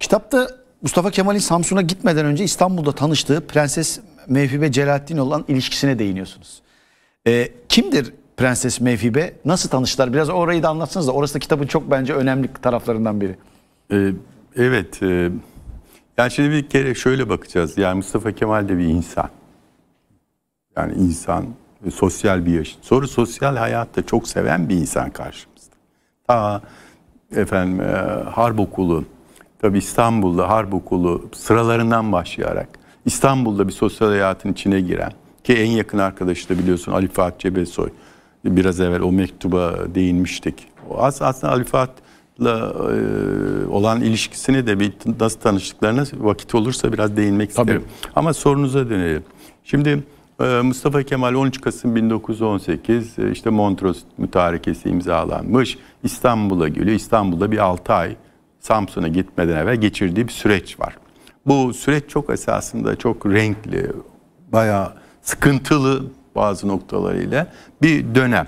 Kitapta Mustafa Kemal'in Samsun'a gitmeden önce İstanbul'da tanıştığı Prenses Mevhibe Celalettin olan ilişkisine değiniyorsunuz. E, kimdir Prenses Mevhibe? Nasıl tanıştılar? Biraz orayı da anlatsanız da orası da kitabın çok bence önemli taraflarından biri. E, evet. E, yani şimdi bir kere şöyle bakacağız. Yani Mustafa Kemal de bir insan. Yani insan, e, sosyal bir yaşam. Sonra sosyal hayatta çok seven bir insan karşımızda. Ta efendim e, harp okulu tabii İstanbul'da Harp Okulu sıralarından başlayarak İstanbul'da bir sosyal hayatın içine giren ki en yakın arkadaşı da biliyorsun Ali Fuat Cebesoy. Biraz evvel o mektuba değinmiştik. As aslında Ali Fuat'la e, olan ilişkisini de bir nasıl tanıştıklarına vakit olursa biraz değinmek Tabii. isterim. Ama sorunuza dönelim. Şimdi e, Mustafa Kemal 13 Kasım 1918 e, işte Montreux mütarekesi imzalanmış. İstanbul'a geliyor. İstanbul'da bir 6 ay Samsun'a gitmeden evvel geçirdiği bir süreç var. Bu süreç çok esasında çok renkli, bayağı sıkıntılı bazı noktalarıyla bir dönem.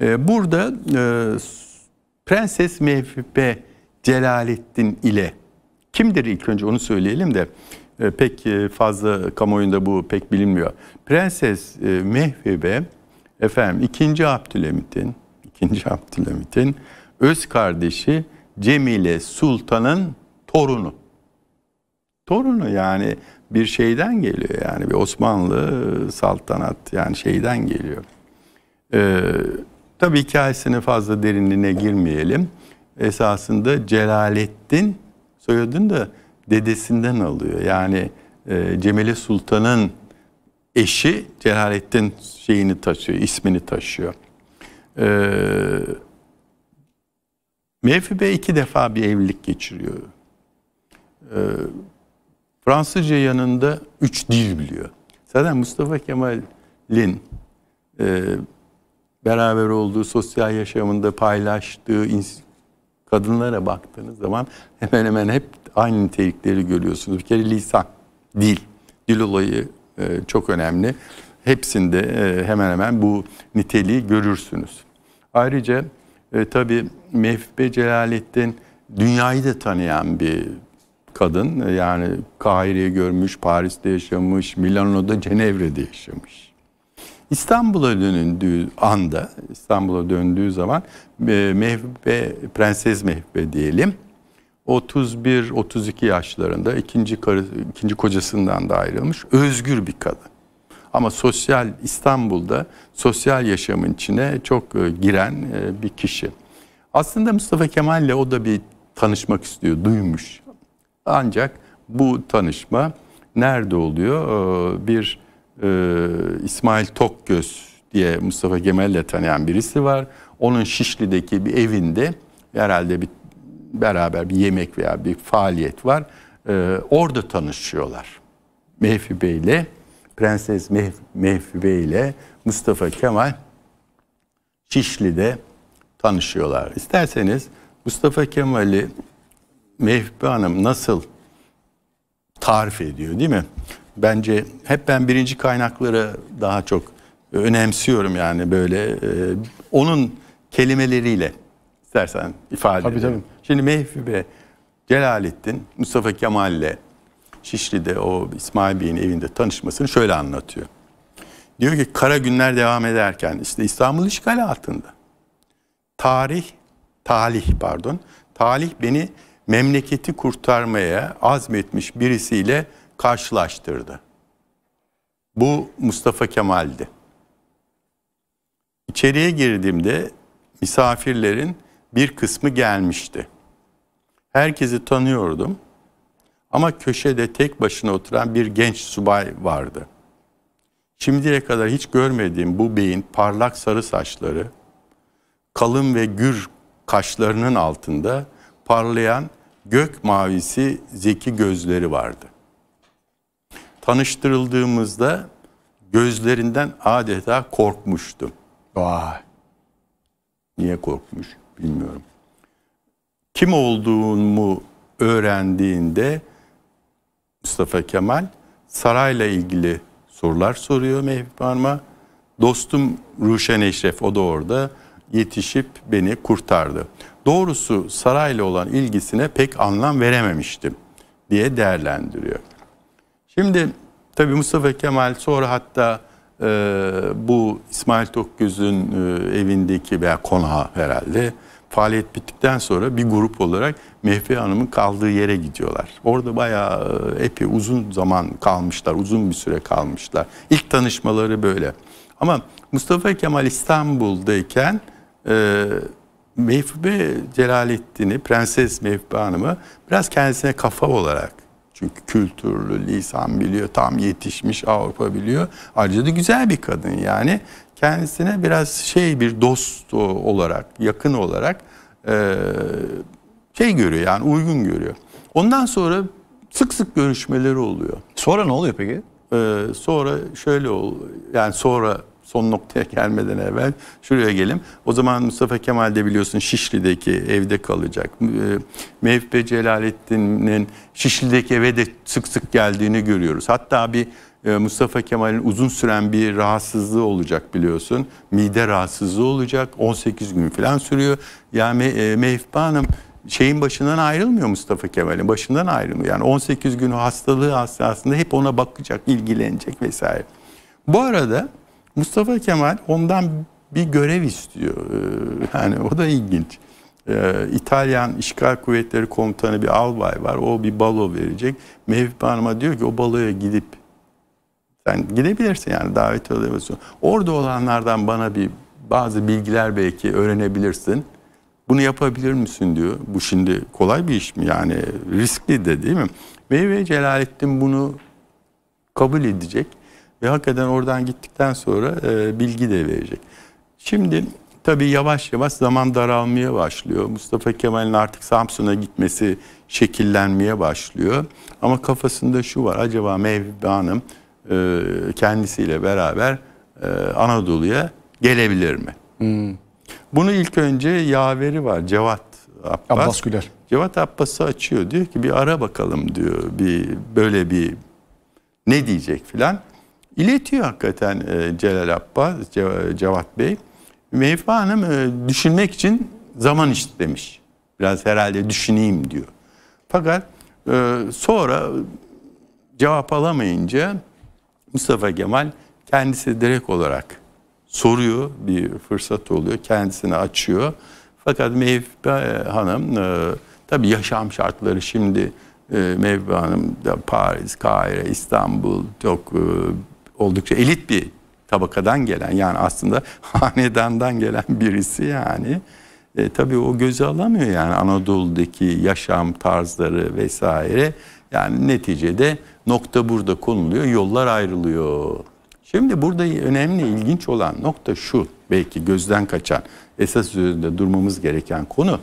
Ee, burada e, Prenses Mevfibe Celalettin ile kimdir ilk önce onu söyleyelim de e, pek e, fazla kamuoyunda bu pek bilinmiyor. Prenses e, Mevfibe efendim 2. Abdülhamit'in 2. Abdülhamit'in öz kardeşi Cemile Sultan'ın torunu. Torunu yani bir şeyden geliyor yani bir Osmanlı saltanat yani şeyden geliyor. Ee, tabii hikayesini fazla derinliğine girmeyelim. Esasında Celalettin soyadını da dedesinden alıyor. Yani e, Cemile Sultan'ın eşi Celalettin şeyini taşıyor, ismini taşıyor. Ee, Mevfi Bey iki defa bir evlilik geçiriyor. Ee, Fransızca yanında üç dil biliyor. Zaten Mustafa Kemal'in e, beraber olduğu sosyal yaşamında paylaştığı kadınlara baktığınız zaman hemen hemen hep aynı nitelikleri görüyorsunuz. Bir kere lisan, dil. Dil olayı e, çok önemli. Hepsinde e, hemen hemen bu niteliği görürsünüz. Ayrıca e, tabii Mevfibe Celalettin dünyayı da tanıyan bir kadın. E, yani Kahire'yi görmüş, Paris'te yaşamış, Milano'da, Cenevre'de yaşamış. İstanbul'a döndüğü anda, İstanbul'a döndüğü zaman e, Mehbe, Prenses Mehbe diyelim, 31-32 yaşlarında ikinci, karı, ikinci kocasından da ayrılmış, özgür bir kadın. Ama sosyal İstanbul'da sosyal yaşamın içine çok e, giren e, bir kişi. Aslında Mustafa Kemal'le o da bir tanışmak istiyor, duymuş. Ancak bu tanışma nerede oluyor? E, bir İsmail Tokgöz diye Mustafa Kemal'le tanıyan birisi var. Onun Şişli'deki bir evinde herhalde bir beraber bir yemek veya bir faaliyet var. Orada tanışıyorlar. Mehfi Bey'le Prenses Mehf Mehfube ile Mustafa Kemal Şişli'de tanışıyorlar. İsterseniz Mustafa Kemal'i Mehfube Hanım nasıl tarif ediyor değil mi? Bence hep ben birinci kaynakları daha çok önemsiyorum yani böyle e, onun kelimeleriyle istersen ifade tabii, edelim. Tabii. Şimdi Mehfube Celalettin Mustafa Kemal ile Şişli'de o İsmail Bey'in evinde tanışmasını şöyle anlatıyor. Diyor ki kara günler devam ederken işte İstanbul işgal altında. Tarih, talih pardon, talih beni memleketi kurtarmaya azmetmiş birisiyle karşılaştırdı. Bu Mustafa Kemal'di. İçeriye girdiğimde misafirlerin bir kısmı gelmişti. Herkesi tanıyordum ama köşede tek başına oturan bir genç subay vardı. Şimdiye kadar hiç görmediğim bu beyin parlak sarı saçları, kalın ve gür kaşlarının altında parlayan gök mavisi zeki gözleri vardı. Tanıştırıldığımızda gözlerinden adeta korkmuştum. Vay. Niye korkmuş bilmiyorum. Kim olduğumu öğrendiğinde Mustafa Kemal sarayla ilgili sorular soruyor Mevlüt Hanım'a. Dostum Ruşen Eşref o da orada yetişip beni kurtardı. Doğrusu sarayla olan ilgisine pek anlam verememiştim diye değerlendiriyor. Şimdi tabii Mustafa Kemal sonra hatta e, bu İsmail Tokgöz'ün e, evindeki veya konağı herhalde faaliyet bittikten sonra bir grup olarak Mehve Hanım'ın kaldığı yere gidiyorlar. Orada bayağı e, epey uzun zaman kalmışlar, uzun bir süre kalmışlar. İlk tanışmaları böyle. Ama Mustafa Kemal İstanbul'dayken e, Mevfibe Celalettin'i, Prenses Mevfibe Hanım'ı biraz kendisine kafa olarak çünkü kültürlü, lisan biliyor, tam yetişmiş Avrupa biliyor. Ayrıca da güzel bir kadın yani kendisine biraz şey bir dost olarak, yakın olarak e, şey görüyor yani uygun görüyor. Ondan sonra sık sık görüşmeleri oluyor. Sonra ne oluyor peki? E, sonra şöyle ol yani sonra son noktaya gelmeden evvel şuraya gelim. O zaman Mustafa Kemal de biliyorsun Şişli'deki evde kalacak. E, Mevfe Celalettin'in Şişli'deki eve de sık sık geldiğini görüyoruz. Hatta bir ee, Mustafa Kemal'in uzun süren bir rahatsızlığı olacak biliyorsun. Mide rahatsızlığı olacak. 18 gün falan sürüyor. Yani e, Me Hanım şeyin başından ayrılmıyor Mustafa Kemal'in. Başından ayrılmıyor. Yani 18 gün hastalığı aslında hep ona bakacak, ilgilenecek vesaire. Bu arada Mustafa Kemal ondan bir görev istiyor. Ee, yani o da ilginç. Ee, İtalyan işgal kuvvetleri komutanı bir albay var. O bir balo verecek. Mevlüt Hanım'a diyor ki o baloya gidip sen gidebilirsin yani davet alıyorsun. Orada olanlardan bana bir bazı bilgiler belki öğrenebilirsin. Bunu yapabilir misin diyor. Bu şimdi kolay bir iş mi? Yani riskli de değil mi? Ve, ve Celalettin bunu kabul edecek. Ve hakikaten oradan gittikten sonra e, bilgi de verecek. Şimdi tabii yavaş yavaş zaman daralmaya başlıyor. Mustafa Kemal'in artık Samsun'a gitmesi şekillenmeye başlıyor. Ama kafasında şu var acaba Mevlüt Hanım e, kendisiyle beraber e, Anadolu'ya gelebilir mi? Hmm. Bunu ilk önce yaveri var Cevat Abbas. Abbas Güler. Cevat Abbas'ı açıyor diyor ki bir ara bakalım diyor bir böyle bir ne diyecek filan. İletiyor hakikaten e, Celal Abbas, Ce Cevat Bey. Meyfe Hanım e, düşünmek için zaman istemiş. Biraz herhalde düşüneyim diyor. Fakat e, sonra cevap alamayınca Mustafa Kemal kendisi direkt olarak soruyor, bir fırsat oluyor, kendisini açıyor. Fakat Mevbe Hanım e, tabii yaşam şartları şimdi e, Mevbe Hanım da Paris, Kahire, İstanbul çok e, oldukça elit bir tabakadan gelen yani aslında hanedandan gelen birisi yani. E, tabii o gözü alamıyor yani Anadolu'daki yaşam tarzları vesaire. Yani neticede nokta burada konuluyor, yollar ayrılıyor. Şimdi burada önemli, ilginç olan nokta şu, belki gözden kaçan, esas üzerinde durmamız gereken konu.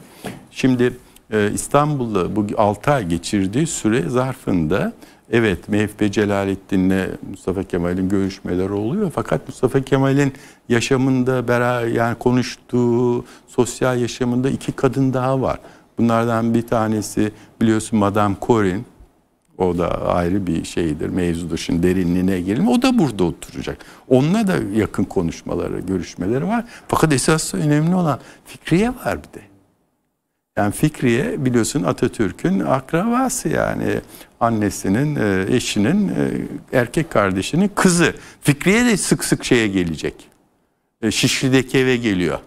Şimdi e, İstanbul'da bu 6 ay geçirdiği süre zarfında evet MHP Celalettin'le Mustafa Kemal'in görüşmeleri oluyor fakat Mustafa Kemal'in yaşamında beraber yani konuştuğu sosyal yaşamında iki kadın daha var. Bunlardan bir tanesi biliyorsun Madame Corin o da ayrı bir şeydir, mevzudur. Şimdi derinliğine girelim. O da burada oturacak. Onunla da yakın konuşmaları, görüşmeleri var. Fakat esas önemli olan Fikriye var bir de. Yani Fikriye biliyorsun Atatürk'ün akrabası yani annesinin, e, eşinin, e, erkek kardeşinin kızı. Fikriye de sık sık şeye gelecek. E, Şişli'deki eve geliyor.